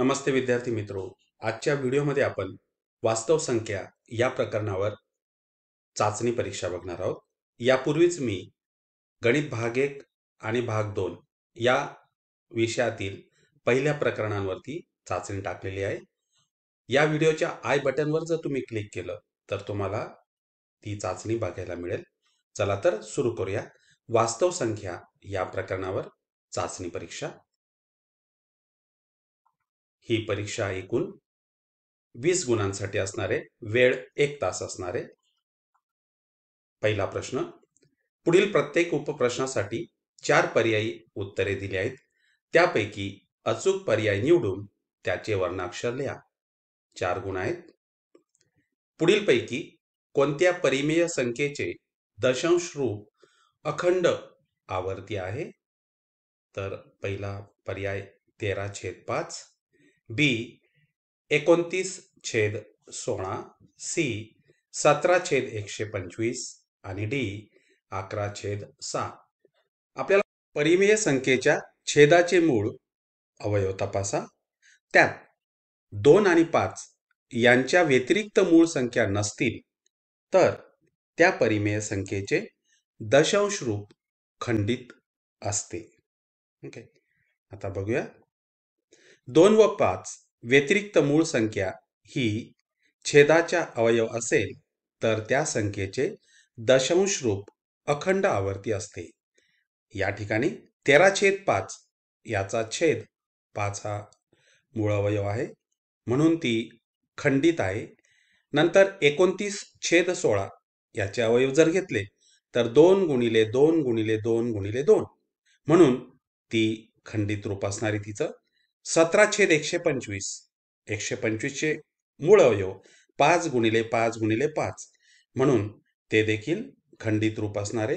नमस्ते विद्यार्थी मित्रो आजच्या व्हिडिओमध्ये आपण वास्तव संख्या या प्रकरणावर चाचणी परीक्षा बघणार आहोत यापूर्वीच मी गणित भाग एक आणि भाग दोन या विषयातील पहिल्या प्रकरणांवरती चाचणी टाकलेली आहे या व्हिडिओच्या आय बटनवर जर तुम्ही क्लिक केलं तर तुम्हाला ती चाचणी बघायला मिळेल चला तर सुरू करूया वास्तव संख्या या प्रकरणावर चाचणी परीक्षा ही परीक्षा ऐकून वीस गुणांसाठी असणारे वेळ एक तास असणारे पहिला प्रश्न पुढील प्रत्येक उपप्रश्नासाठी चार पर्यायी उत्तरे दिली आहेत त्यापैकी अचूक पर्याय निवडून त्याचे वर्णाक्षर लिहा चार गुण आहेत पुढीलपैकी कोणत्या परिमेय संख्येचे दशांश रूप अखंड आवर्ती आहे तर पहिला पर्याय तेरा छेद पाच बी एकोणतीस छेद सोळा सी सतरा छेद एकशे पंचवीस आणि डी अकरा छेद सहा आपल्याला परिमेय संख्येच्या छेदाचे मूळ अवयव तपासा त्यात दोन आणि पाच यांच्या व्यतिरिक्त मूळ संख्या नसतील तर त्या परिमेय संख्येचे दशांश रूप खंडित असते ओके आता बघूया दोन व पाच व्यतिरिक्त मूळ संख्या ही छेदाच्या अवयव असेल तर त्या संख्येचे दशांश रूप अखंड आवर्ती असते या ठिकाणी तेरा छेद पाच याचा छेद पाच हा मूळ अवयव आहे म्हणून ती खंडित आहे नंतर एकोणतीस छेद सोळा याचे अवयव जर घेतले तर दोन गुणिले दोन गुणिले दोन गुणिले दोन म्हणून ती खंडित रूप असणारी तिचं सतरा छेद एकशे पंचवीस एकशे पंचवीसचे मूळ अवयव पाच गुणिले पाच गुणिले पाच म्हणून ते देखील खंडित रूप असणारे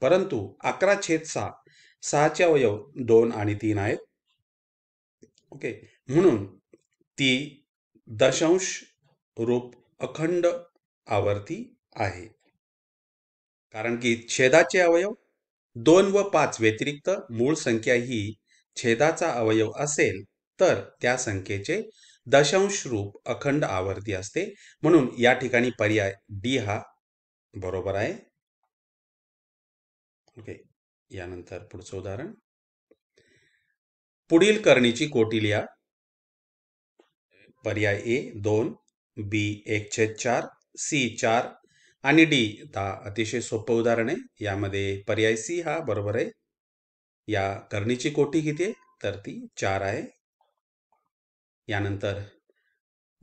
परंतु अकरा छेद सहा सहाचे अवयव दोन आणि तीन आहेत ओके म्हणून ती दशांश रूप अखंड आवर्ती आहे कारण की छेदाचे अवयव दोन व पाच व्यतिरिक्त मूळ संख्या ही छेदाचा अवयव असेल तर त्या संख्येचे दशांश रूप अखंड आवर्ती असते म्हणून या ठिकाणी पर्याय डी हा बरोबर आहे ओके यानंतर पुढचं उदाहरण पुढील करणीची कोटी लिहा पर्याय ए दोन बी एक छेद चार सी चार आणि डी दहा अतिशय सोपं उदाहरण आहे यामध्ये पर्याय सी हा बरोबर आहे या करणीची कोटी किती आहे तर ती चार आहे यानंतर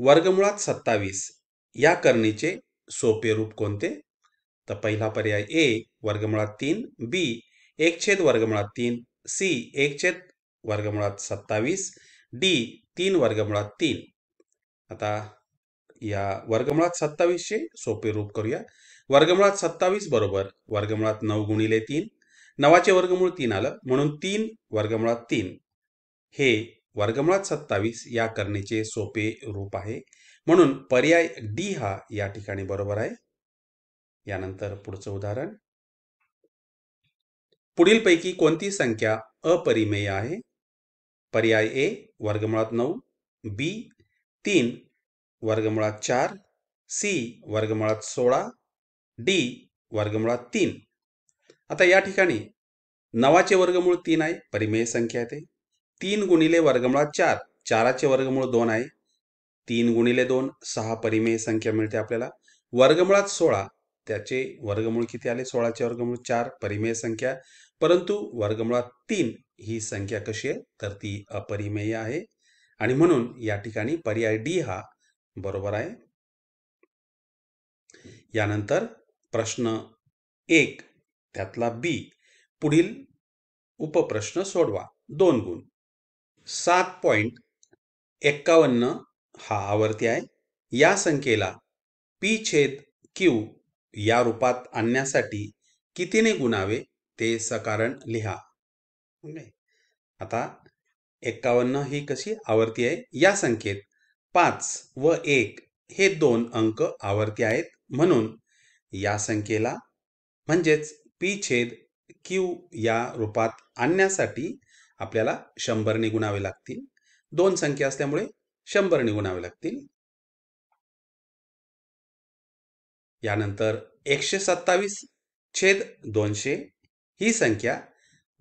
वर्गमुळात सत्तावीस या करणीचे सोपे रूप कोणते तर पहिला पर्याय ए वर्गमुळात तीन बी एक छेद वर्गमुळात तीन सी एक छेद वर्गमुळात सत्तावीस डी तीन वर्गमुळात तीन आता या वर्गमुळात सत्तावीसचे सोपे रूप करूया वर्गमुळात सत्तावीस बरोबर वर्गमुळात नऊ गुणिले तीन नवाचे वर्गमूळ तीन आलं म्हणून तीन वर्गमुळात तीन हे वर्गमुळात सत्तावीस या करणेचे सोपे रूप आहे म्हणून पर्याय डी हा या ठिकाणी बरोबर आहे यानंतर पुढचं उदाहरण पुढीलपैकी कोणती संख्या अपरिमेय आहे पर्याय ए वर्गमुळात नऊ बी तीन वर्गमुळात चार सी वर्गमुळात सोळा डी वर्गमुळात तीन आता या ठिकाणी नवाचे वर्गमूळ तीन आहे परिमेय संख्या येते तीन गुणिले वर्गमुळात चार चाराचे वर्गमूळ दोन आहे तीन गुणिले दोन सहा परिमेय संख्या मिळते आपल्याला वर्गमुळात सोळा त्याचे वर्गमूळ किती आले सोळाचे वर्गमूळ चार परिमेय संख्या परंतु वर्गमुळात तीन ही संख्या कशी आहे तर ती अपरिमेय आहे आणि म्हणून या ठिकाणी पर्याय डी हा बरोबर आहे यानंतर प्रश्न एक त्यातला बी पुढील उपप्रश्न सोडवा दोन गुण सात पॉईंट एक्कावन्न हा आवर्ती आहे या संख्येला पी छेद क्यू या रूपात आणण्यासाठी कितीने गुणावे ते सकारण लिहा आता एक्कावन्न ही कशी आवर्ती आहे या संख्येत पाच व एक हे दोन अंक आवर्ती आहेत म्हणून या संख्येला म्हणजेच पी छेद क्यू या रूपात आणण्यासाठी आपल्याला शंभर निगुणावे लागतील दोन संख्या असल्यामुळे शंभर निगुणावे लागतील यानंतर एकशे सत्तावीस छेद दोनशे ही संख्या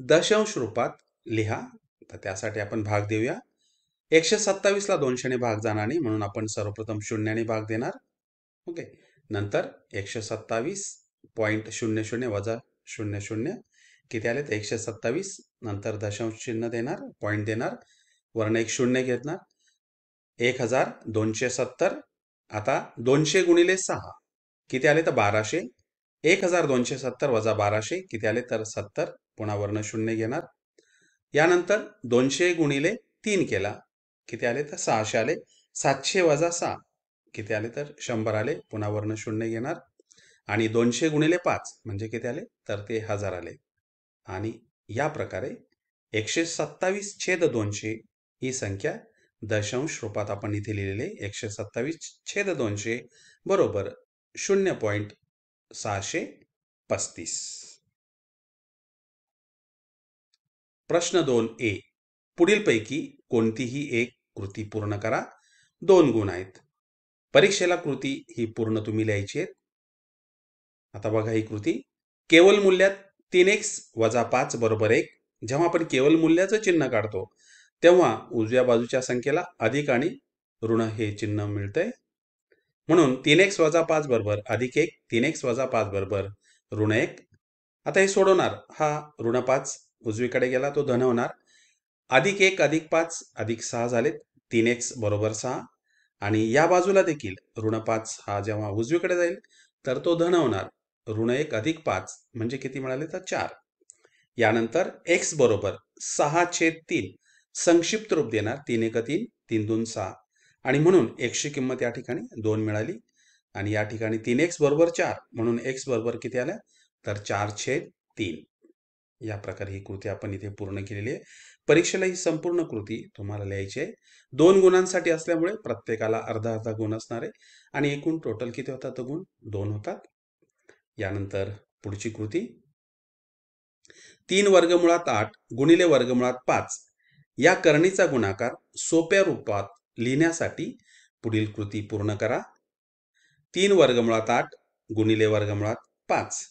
दशांश रूपात लिहा तर त्यासाठी आपण भाग देऊया एकशे सत्तावीसला दोनशेने भाग जाणार नाही म्हणून आपण सर्वप्रथम शून्याने भाग देणार ओके नंतर एकशे सत्तावीस पॉईंट शून्य शून्य वजा शून्य शून्य किती आलेत एकशे सत्तावीस नंतर दशांश चिन्ह देणार पॉईंट देणार वर्ण एक शून्य घेणार एक हजार दोनशे सत्तर आता दोनशे गुणिले सहा किती आले तर बाराशे एक हजार दोनशे सत्तर वजा बाराशे किती आले तर सत्तर पुन्हा वर्ण शून्य घेणार यानंतर दोनशे गुणिले तीन केला किती आले तर सहाशे आले सातशे वजा सहा किती आले तर शंभर आले पुन्हा वर्ण शून्य घेणार आणि दोनशे गुणिले पाच म्हणजे किती आले तर ते हजार आले आणि या प्रकारे एकशे सत्तावीस छेद दोनशे ही संख्या दशांश रूपात आपण इथे लिहिलेले एकशे सत्तावीस छेद दोनशे बरोबर शून्य पॉईंट सहाशे पस्तीस प्रश्न दोन ए पुढीलपैकी कोणतीही एक कृती पूर्ण करा दोन गुण आहेत परीक्षेला कृती ही पूर्ण तुम्ही लिहायची आहेत आता बघा ही कृती केवल मूल्यात तीन एक्स वजा पाच बरोबर एक जेव्हा आपण केवळ मूल्याचं चिन्ह काढतो तेव्हा उजव्या बाजूच्या संख्येला अधिक आणि ऋण हे चिन्ह मिळतंय म्हणून तीन एक्स वजा पाच बरोबर अधिक एक तीन एक्स वजा पाच बरोबर ऋण एक आता हे सोडवणार हा ऋण पाच उजवीकडे गेला तो धन होणार अधिक एक अधिक पाच अधिक सहा झालेत तीन एक्स बरोबर सहा आणि या बाजूला देखील ऋण पाच हा जेव्हा उजवीकडे जाईल तर तो धन होणार ऋण एक अधिक पाच म्हणजे किती मिळाले तर चार यानंतर एक्स बरोबर सहा छेद तीन संक्षिप्त रूप देणार तीन एक तीन तीन दोन सहा आणि म्हणून एक्सची किंमत या ठिकाणी दोन मिळाली आणि या ठिकाणी तीन एक्स बरोबर चार म्हणून एक्स बरोबर किती आल्या तर चार छेद तीन या प्रकारे ही कृती आपण इथे पूर्ण केलेली आहे परीक्षेला ही संपूर्ण कृती तुम्हाला लिहायची आहे दोन गुणांसाठी असल्यामुळे प्रत्येकाला अर्धा अर्धा गुण असणार आहे आणि एकूण टोटल किती होतात तो गुण दोन होतात यानंतर पुढची कृती तीन वर्गमुळात आठ गुणिले मुळात पाच या करणीचा गुणाकार सोप्या रूपात लिहिण्यासाठी पुढील कृती पूर्ण करा तीन मुळात आठ गुणिले वर्गमुळात पाच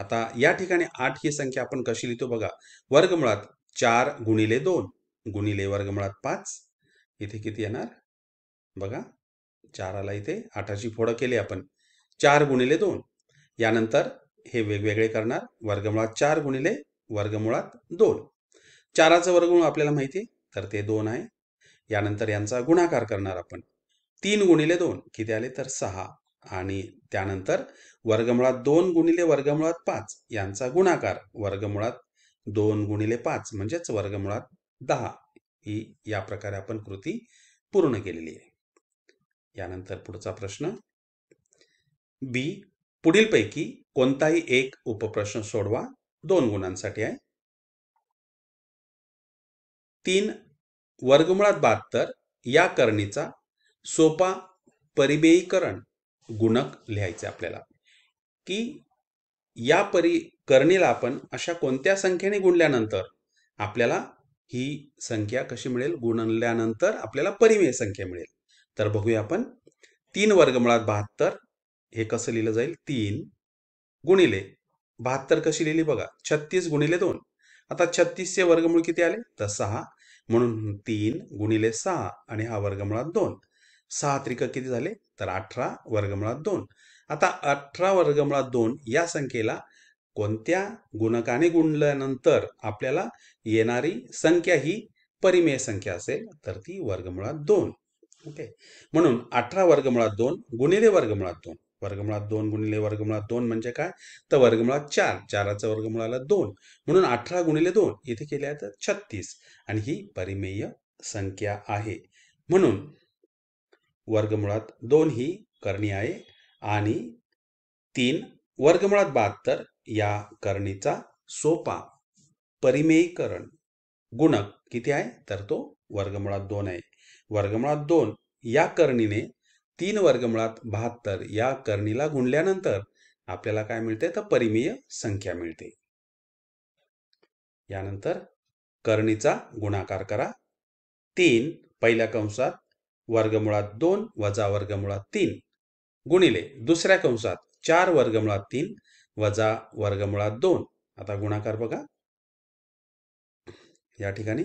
आता या ठिकाणी आठ ही संख्या आपण कशी लिहितो बघा वर्गमुळात चार गुणिले दोन गुणिले वर्गमुळात पाच इथे किती येणार बघा चाराला इथे आठाची फोडं केली आपण चार गुणिले दोन यानंतर हे वेगवेगळे करणार वर्गमुळात चार गुणिले वर्गमुळात दोन चाराचं वर्गमूळ आपल्याला माहिती तर ते दोन आहे यानंतर यांचा गुणाकार करणार आपण तीन गुणिले दोन किती आले तर सहा आणि त्यानंतर वर्गमुळात दोन गुणिले वर्गमुळात पाच यांचा गुणाकार वर्गमुळात दोन गुणिले पाच म्हणजेच वर्गमुळात दहा ही या प्रकारे आपण कृती पूर्ण केलेली आहे यानंतर पुढचा प्रश्न बी पुढीलपैकी कोणताही एक उपप्रश्न सोडवा दोन गुणांसाठी आहे तीन वर्गमुळात बहात्तर या करणीचा सोपा परिमेयीकरण गुणक लिहायचे आपल्याला की या परि करणीला आपण अशा कोणत्या संख्येने गुणल्यानंतर आपल्याला ही संख्या कशी मिळेल गुणल्यानंतर आपल्याला परिमेय संख्या मिळेल तर बघूया आपण तीन वर्गमुळात बहात्तर हे कसं लिहिलं जाईल तीन गुणिले बहात्तर कशी लिहिली बघा छत्तीस गुणिले दोन आता छत्तीसचे वर्गमूळ किती आले तर सहा म्हणून तीन गुणिले सहा आणि हा वर्गमुळात दोन सहा त्रिक किती झाले तर अठरा वर्गमुळात दोन आता अठरा वर्गमुळात दोन या संख्येला कोणत्या गुणकाने गुणल्यानंतर आपल्याला येणारी संख्या ही परिमेय संख्या असेल तर ती वर्गमुळात दोन ओके म्हणून अठरा वर्गमुळात दोन गुणिले वर्गमुळात दोन वर्गमुळात दोन गुणिले वर्गमुळात दोन म्हणजे काय तर वर्गमुळात चार चाराचं वर्गमुळाला दोन म्हणून अठरा गुणिले दोन इथे केले आहे तर छत्तीस आणि ही परिमेय संख्या आहे म्हणून वर्गमुळात दोन ही करणी आहे आणि तीन वर्गमुळात बहात्तर या करणीचा सोपा परिमेयीकरण गुणक किती आहे तर तो वर्गमुळात दोन आहे वर्गमुळात दोन या करणीने तीन वर्गमुळात बहात्तर या करणीला गुणल्यानंतर आपल्याला काय मिळते तर परिमीय संख्या मिळते यानंतर करणीचा गुणाकार करा तीन पहिल्या कंसात वर्गमुळात दोन वजा वर्गमुळात तीन गुणिले दुसऱ्या कंसात चार वर्गमुळात तीन वजा वर्गमुळात दोन आता गुणाकार बघा या ठिकाणी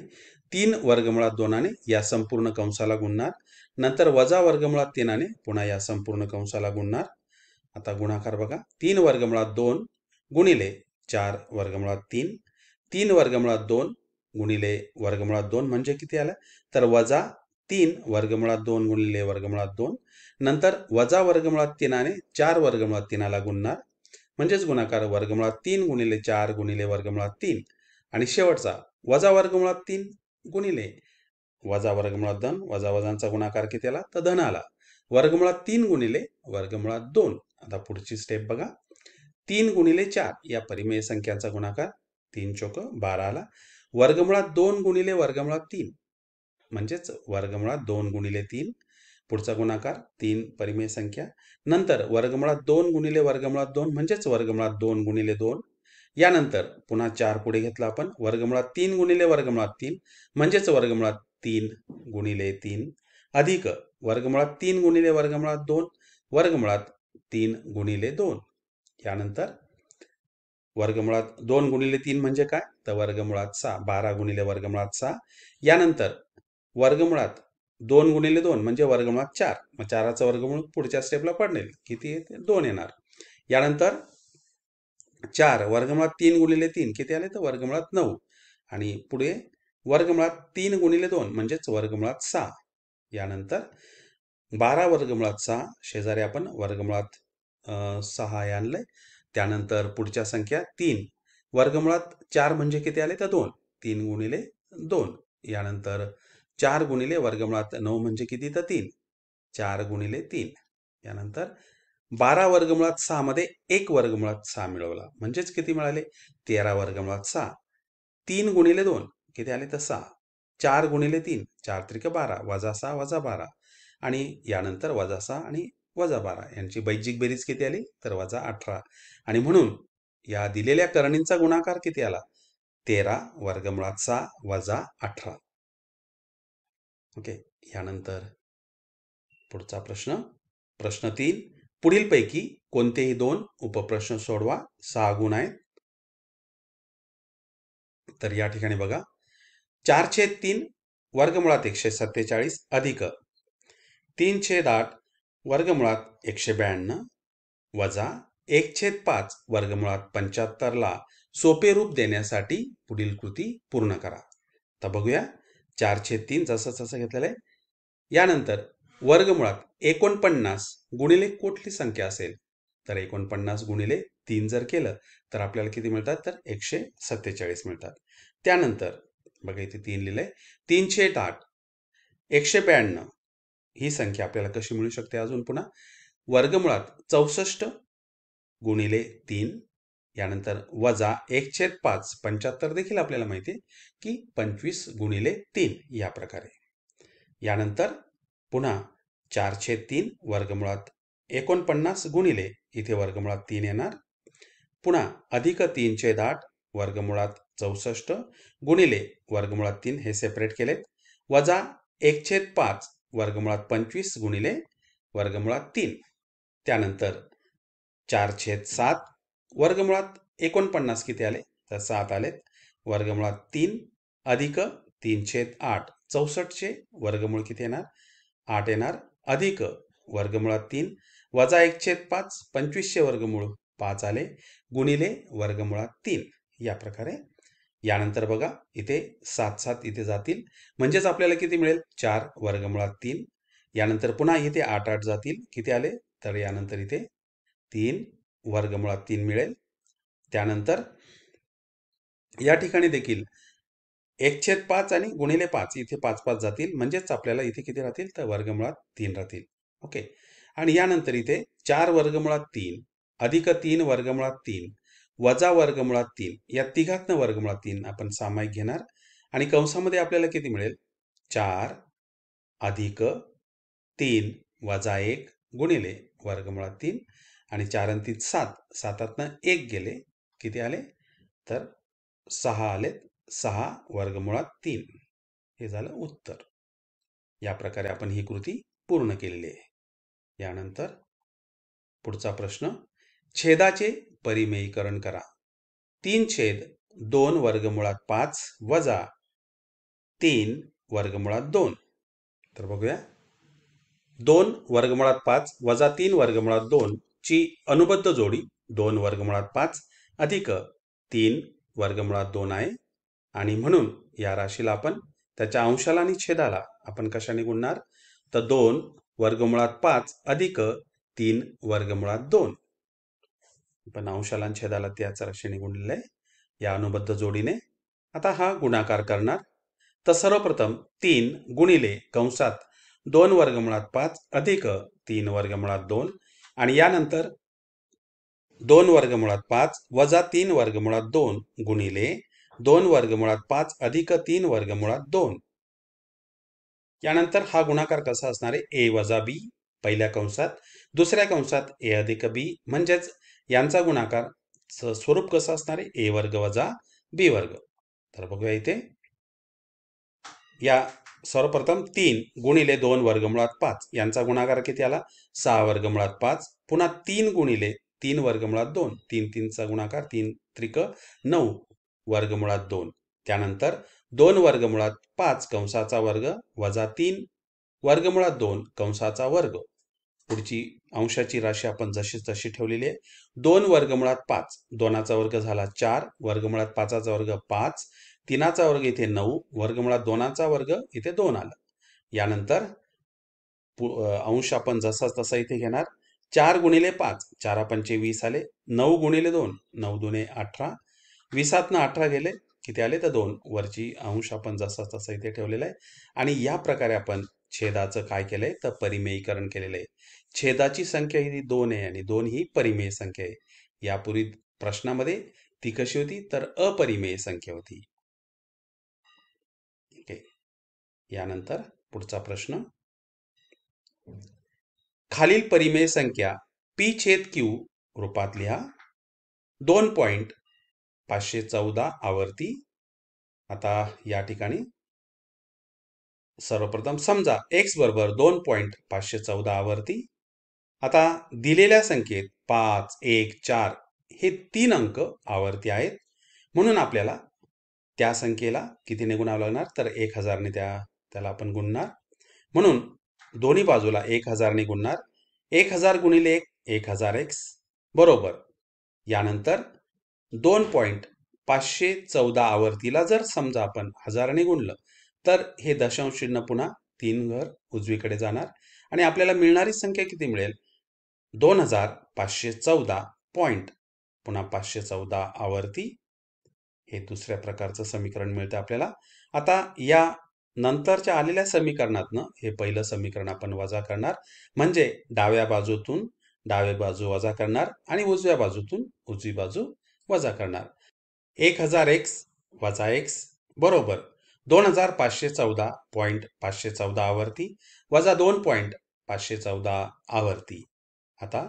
तीन वर्गमुळात दोनाने या संपूर्ण कंसाला गुणणार नंतर वजा वर्गमुळात तीनाने पुन्हा या संपूर्ण कंसाला गुणणार आता गुणाकार बघा तीन वर्गमुळात दोन गुणिले चार वर्गमुळात तीन तीन वर्गमुळात दोन गुणिले वर्गमुळात दोन म्हणजे किती आलं तर वजा तीन वर्गमुळात दोन गुणिले वर्गमुळात दोन नंतर वजा वर्गमुळात तीनाने चार वर्गमुळात तीनाला गुणणार म्हणजेच गुणाकार वर्गमुळात तीन गुणिले चार गुणिले वर्गमुळात तीन आणि शेवटचा वजा वर्गमुळात तीन गुणिले वजा वर्गमुळात धन वजा वजांचा गुणाकार किती आला तर धन आला वर्गमुळात तीन गुणिले वर्गमुळात दोन आता पुढची स्टेप बघा तीन गुणिले चार या परिमेय संख्यांचा गुणाकार तीन चोक बारा आला वर्गमुळात दोन गुणिले वर्गमुळात तीन म्हणजेच वर्गमुळात दोन गुणिले तीन पुढचा गुणाकार तीन परिमेय संख्या नंतर वर्गमुळात दोन गुणिले वर्गमुळात दोन म्हणजेच वर्गमुळात दोन गुणिले दोन यानंतर पुन्हा चार पुढे घेतला आपण वर्गमुळात तीन गुणिले वर्गमुळात तीन म्हणजेच वर्गमुळात तीन गुणिले तीन अधिक वर्गमुळात तीन गुणिले वर्गमुळात दोन वर्गमुळात तीन गुणिले दोन यानंतर वर्गमुळात दोन गुणिले तीन म्हणजे काय तर वर्गमुळात सहा बारा गुणिले वर्गमुळात सहा यानंतर वर्गमुळात दोन गुणिले दोन म्हणजे वर्गमुळात चार मग चाराचं वर्गमुळ पुढच्या स्टेपला पडणार किती येते दोन येणार यानंतर चार वर्गमुळात तीन गुणिले तीन किती आले तर वर्गमुळात नऊ आणि पुढे वर्गमुळात तीन गुणिले दोन म्हणजेच वर्गमुळात सहा यानंतर बारा वर्गमुळात सहा शेजारी आपण वर्गमुळात सहा आणलंय त्यानंतर पुढच्या संख्या तीन वर्गमुळात चार म्हणजे किती आले तर दोन तीन गुणिले दोन यानंतर चार गुणिले वर्गमुळात नऊ म्हणजे किती तर तीन चार गुणिले तीन यानंतर बारा वर्गमुळात सहा मध्ये एक वर्गमुळात सहा मिळवला म्हणजेच किती मिळाले तेरा वर्गमुळात सहा तीन गुणिले दोन किती आले तर सहा चार गुणिले तीन चार त्रिक बारा वजा सहा वजा बारा आणि यानंतर वजा सहा आणि वजा बारा यांची बैजिक बेरीज किती आली तर वजा अठरा आणि म्हणून या दिलेल्या करणींचा गुणाकार किती आला तेरा वर्गमुळात सहा वजा अठरा ओके यानंतर पुढचा प्रश्न प्रश्न तीन पुढीलपैकी कोणतेही दोन उपप्रश्न सोडवा सहा गुण आहेत तर या ठिकाणी बघा चारशे तीन वर्गमुळात एकशे सत्तेचाळीस अधिक तीन छेद आठ वर्गमुळात एकशे ब्याण्णव वजा एक छेद पाच वर्गमुळात पंच्याहत्तरला सोपे रूप देण्यासाठी पुढील कृती पूर्ण करा तर बघूया चारशे तीन जसं जसं घेतलेलं आहे यानंतर वर्गमुळात एकोणपन्नास गुणिले कुठली संख्या असेल तर एकोणपन्नास गुणिले तीन जर केलं तर आपल्याला किती मिळतात तर एकशे सत्तेचाळीस मिळतात त्यानंतर बघा इथे तीन लिहिलं आहे तीनशे आठ एकशे ब्याण्णव ही संख्या आपल्याला कशी मिळू शकते अजून पुन्हा वर्गमुळात चौसष्ट गुणिले तीन यानंतर वजा एक छेद पाच पंच्याहत्तर देखील आपल्याला माहिती आहे की पंचवीस गुणिले तीन या प्रकारे यानंतर पुन्हा चार छेद तीन वर्गमुळात एकोणपन्नास गुणिले इथे वर्गमुळात तीन येणार पुन्हा अधिक तीन छेद आठ वर्गमुळात चौसष्ट गुणिले वर्गमुळात तीन हे सेपरेट केलेत वजा एक छेद पाच वर्गमुळात पंचवीस गुणिले वर्गमुळात तीन त्यानंतर चार छेद सात वर्गमुळात एकोणपन्नास किती आले तर सात आलेत वर्गमुळात तीन अधिक तीन छेद आठ चौसष्टचे वर्गमूळ किती येणार आठ येणार अधिक वर्गमुळात तीन वजा एक छेद पाच पंचवीसशे वर्गमूळ पाच आले गुणिले वर्गमुळात तीन या प्रकारे यानंतर बघा इथे सात सात इथे जातील म्हणजेच आपल्याला किती मिळेल चार वर्गमुळात तीन यानंतर पुन्हा इथे आठ आठ जातील किती आले तर यानंतर इथे तीन वर्गमुळात तीन मिळेल त्यानंतर या ठिकाणी देखील एक छेद पाच आणि गुणिले पाच इथे पाच पाच जातील म्हणजेच आपल्याला इथे किती राहतील तर वर्गमुळात तीन राहतील ओके आणि यानंतर इथे चार वर्गमुळात तीन अधिक तीन वर्गमुळात तीन वजा वर्गमुळात तीन या तिघातनं वर्गमुळात तीन आपण सामायिक घेणार आणि कंसामध्ये आपल्याला किती मिळेल चार अधिक तीन वजा एक गुणिले वर्गमुळात तीन आणि चार आणि सात सातातनं एक गेले किती आले तर सहा आलेत सहा वर्गमुळात तीन हे झालं उत्तर या प्रकारे आपण ही कृती पूर्ण केलेली आहे यानंतर पुढचा प्रश्न छेदाचे परिमेयीकरण करा तीन छेद दोन वर्गमुळात पाच वजा तीन वर्गमुळात दोन तर बघूया दोन वर्गमुळात पाच वजा तीन वर्गमुळात दोन ची अनुबद्ध जोडी दोन वर्गमुळात पाच अधिक तीन वर्गमुळात दोन आहे आणि म्हणून या राशीला आपण त्याच्या अंशाला आणि छेदाला आपण कशाने गुणणार तर दोन वर्गमुळात पाच अधिक तीन वर्गमुळात दोन पण अंशाला छेदाला त्याचं रक्षणी राशीने आहे या अनुबद्ध जोडीने आता हा गुणाकार करणार तर सर्वप्रथम तीन गुणिले कंसात दोन मुळात पाच अधिक तीन मुळात दोन आणि यानंतर दोन मुळात पाच वजा तीन मुळात दोन गुणिले दोन मुळात पाच अधिक तीन मुळात दोन यानंतर हा गुणाकार कसा असणार आहे ए वजा बी पहिल्या कंसात दुसऱ्या कंसात ए अधिक बी म्हणजेच यांचा गुणाकार स्वरूप कसं असणार आहे ए वर्ग वजा बी वर्ग तर बघूया इथे या सर्वप्रथम तीन गुणिले दोन मुळात पाच यांचा गुणाकार किती आला सहा मुळात पाच पुन्हा तीन गुणिले तीन मुळात दोन तीन तीनचा गुणाकार तीन त्रिक नऊ मुळात दोन त्यानंतर दोन मुळात पाच कंसाचा वर्ग वजा तीन मुळात दोन कंसाचा वर्ग पुढची अंशाची राशी आपण जशी तशी ठेवलेली आहे दोन वर्गमुळात पाच दोनाचा वर्ग झाला चार वर्गमुळात पाचाचा वर्ग पाच तीनाचा वर्ग इथे नऊ वर्गमुळात दोनाचा वर्ग इथे दोन आला यानंतर अंश आपण जसा तसा इथे घेणार चार गुणिले पाच चारा पंचे वीस आले नऊ गुणिले दोन नऊ दुने अठरा वीसातनं अठरा गेले किती आले तर दोन वरची अंश आपण जसाच तसा इथे ठेवलेला आहे आणि या प्रकारे आपण छेदाचं काय केलंय तर परिमेयीकरण केलेलं आहे छेदाची संख्या ही दोन आहे आणि दोन ही परिमेय संख्या आहे यापूर्वी प्रश्नामध्ये ती कशी होती तर अपरिमेय संख्या होती यानंतर पुढचा प्रश्न खालील परिमेय संख्या पी छेद क्यू रूपात लिहा दोन पॉइंट पाचशे चौदा आवर्ती आता या ठिकाणी सर्वप्रथम समजा एक्स बरोबर दोन पॉईंट पाचशे चौदा आवर्ती आता दिलेल्या संख्येत पाच एक चार हे तीन अंक आवर्ती आहेत म्हणून आपल्याला त्या संख्येला कितीने गुणावं लागणार तर एक हजारने त्या त्याला आपण गुणणार म्हणून दोन्ही बाजूला एक हजारने गुणणार एक हजार गुणिले एक एक हजार एक्स बरोबर यानंतर दोन पॉईंट पाचशे चौदा आवर्तीला जर समजा आपण हजारने गुणलं तर हे दशांश चिन्ह पुन्हा तीन घर उजवीकडे जाणार आणि आपल्याला मिळणारी संख्या किती मिळेल दोन हजार पाचशे चौदा पॉईंट पुन्हा पाचशे चौदा आवर्ती हे दुसऱ्या प्रकारचं समीकरण मिळतं आपल्याला आता या नंतरच्या आलेल्या समीकरणातनं हे पहिलं समीकरण आपण वजा करणार म्हणजे डाव्या बाजूतून डावे बाजू वजा करणार आणि उजव्या बाजूतून उजवी बाजू वजा करणार एक हजार एक्स वजा एक्स बरोबर दोन हजार पाचशे चौदा पॉईंट पाचशे चौदा आवर्ती वजा दोन पॉईंट पाचशे चौदा आवर्ती आता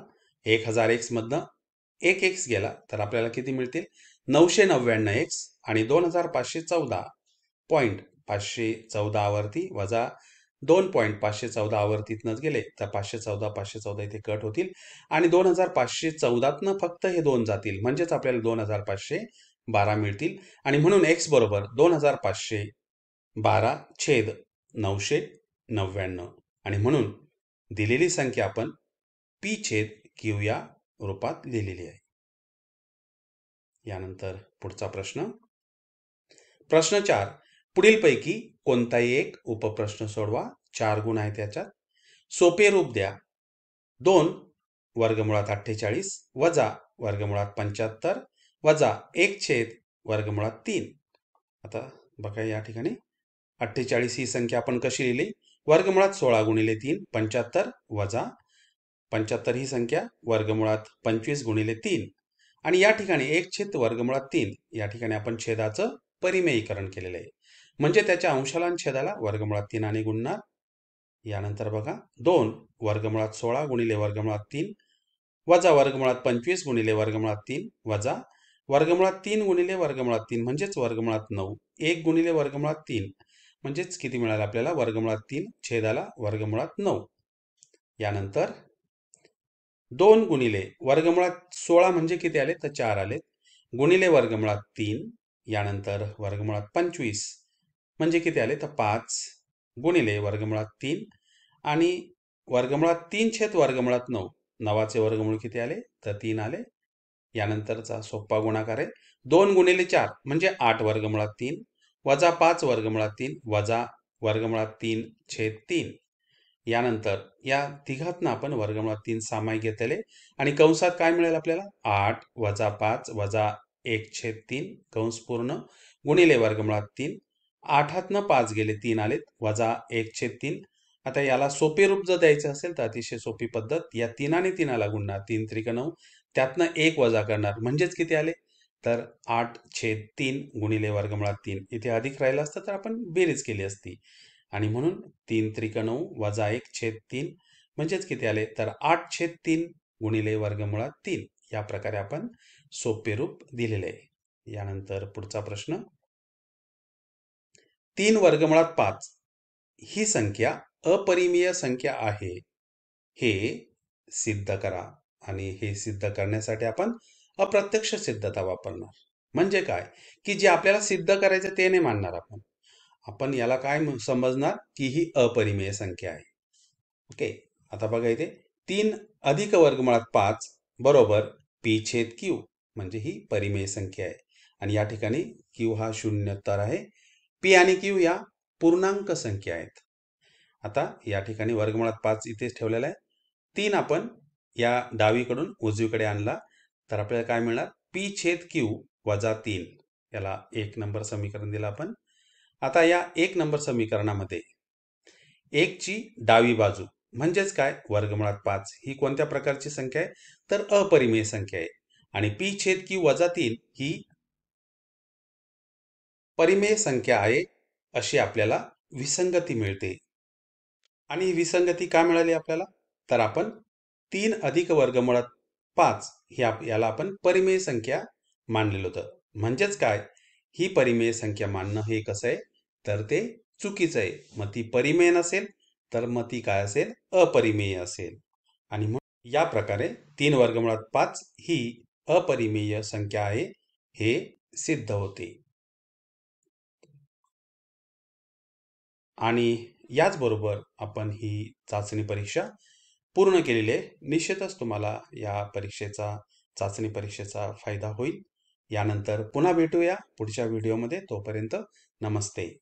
एक हजार एक्समधनं एक एक्स गेला तर आपल्याला किती मिळतील नऊशे नव्याण्णव एक्स आणि दोन हजार पाचशे चौदा पॉईंट पाचशे चौदा आवर्ती वजा दोन पॉईंट पाचशे चौदा आवर्तीतनंच गेले तर पाचशे चौदा पाचशे चौदा इथे कट होतील आणि दोन हजार पाचशे चौदातनं फक्त हे दोन जातील म्हणजेच आपल्याला दोन हजार पाचशे बारा मिळतील आणि म्हणून एक्स बरोबर दोन हजार पाचशे बारा छेद नऊशे नव्याण्णव आणि म्हणून दिलेली संख्या आपण पी छेद क्यू या रूपात लिहिलेली आहे यानंतर पुढचा प्रश्न प्रश्न चार पुढीलपैकी कोणताही एक उपप्रश्न सोडवा चार गुण आहे त्याच्यात सोपे रूप द्या दोन वर्गमुळात अठ्ठेचाळीस वजा वर्गमुळात पंच्याहत्तर वजा एक छेद वर्गमुळात तीन आता बघा या ठिकाणी अठ्ठेचाळीस ही संख्या आपण कशी लिहिली वर्गमुळात सोळा गुणिले तीन पंच्याहत्तर वजा पंच्याहत्तर ही संख्या वर्गमुळात पंचवीस गुणिले तीन आणि या ठिकाणी एक छेद वर्गमुळात तीन या ठिकाणी आपण छेदाचं परिमेयीकरण केलेलं आहे म्हणजे त्याच्या अंशाला छेदाला वर्गमुळात तीन आणि गुणणार यानंतर बघा दोन वर्गमुळात सोळा गुणिले वर्गमुळात तीन वजा वर्गमुळात पंचवीस गुणिले वर्गमुळात तीन वजा वर्गमुळात तीन गुणिले वर्गमुळात तीन म्हणजेच वर्गमुळात नऊ एक गुणिले वर्गमुळात तीन म्हणजेच किती मिळालं आपल्याला वर्गमुळात तीन छेदाला वर्गमुळात नऊ यानंतर दोन गुणिले वर्गमुळात सोळा म्हणजे किती आले तर चार आले गुणिले वर्गमुळात तीन यानंतर वर्गमुळात पंचवीस म्हणजे किती आले तर पाच गुणिले वर्गमुळात तीन आणि वर्गमुळात तीन छेद वर्गमुळात नऊ नवाचे वर्गमूळ किती आले तर तीन आले यानंतरचा सोप्पा गुणाकार आहे दोन गुणिले चार म्हणजे आठ वर्गमुळात तीन वजा पाच वर्गमुळा तीन वजा वर्गमुळात तीन छेद तीन यानंतर या तिघातनं आपण वर्गमुळात तीन सामायिक घेतले आणि कंसात काय मिळेल आपल्याला आठ वजा पाच वजा एक छेद तीन कंस पूर्ण गुणिले वर्गमुळात तीन आठातनं पाच गेले तीन आलेत वजा एक छेद तीन आता याला सोपे रूप जर द्यायचं असेल तर अतिशय सोपी पद्धत या तीनाने तीनाला गुणणार तीन त्रिक नऊ त्यातनं एक वजा करणार म्हणजेच किती आले तर आठ छेद तीन गुणिले वर्गमुळात तीन इथे अधिक राहिलं असतं तर आपण बेरीज केली असती आणि म्हणून तीन त्रिक नऊ वजा एक छेद तीन म्हणजेच किती आले तर आठ छेद तीन गुणिले वर्गमुळात तीन या प्रकारे आपण सोपे रूप दिलेले आहे यानंतर पुढचा प्रश्न तीन वर्गमुळात पाच ही संख्या अपरिमीय संख्या आहे हे सिद्ध करा आणि हे सिद्ध करण्यासाठी आपण अप्रत्यक्ष सिद्धता वापरणार म्हणजे काय की जे आपल्याला सिद्ध करायचं ते नाही मानणार आपण आपण याला काय समजणार की ही अपरिमेय संख्या आहे ओके आता बघा इथे तीन अधिक वर्गमुळात पाच बरोबर पी छेद क्यू म्हणजे ही परिमेय संख्या आहे आणि या ठिकाणी क्यू हा शून्योत्तर आहे पी आणि क्यू या पूर्णांक संख्या आहेत आता या ठिकाणी वर्गमुळात पाच इथेच ठेवलेला आहे तीन आपण या डावीकडून उजवीकडे आणला तर आपल्याला काय मिळणार पी छेद क्यू वजा तीन याला एक नंबर समीकरण दिलं आपण आता या एक नंबर समीकरणामध्ये एकची डावी बाजू म्हणजेच काय वर्गमुळात पाच ही कोणत्या प्रकारची संख्या आहे तर अपरिमेय संख्या आहे आणि पी छेद क्यू वजा तीन ही परिमेय संख्या आहे अशी आपल्याला विसंगती मिळते आणि ही विसंगती का मिळाली आपल्याला तर आपण तीन अधिक वर्गमुळात पाच ही आप याला आपण परिमेय संख्या मानलेलं होतं म्हणजेच काय ही परिमेय संख्या मानणं हे कसं आहे तर ते चुकीचं आहे मग ती परिमेय नसेल तर मग ती काय असेल अपरिमेय असेल आणि मग या प्रकारे तीन वर्गमुळात पाच ही अपरिमेय संख्या आहे हे सिद्ध होते आणि याचबरोबर आपण ही चाचणी परीक्षा पूर्ण केलेले निश्चितच तुम्हाला या परीक्षेचा चाचणी परीक्षेचा फायदा होईल यानंतर पुन्हा भेटूया पुढच्या व्हिडिओमध्ये तोपर्यंत नमस्ते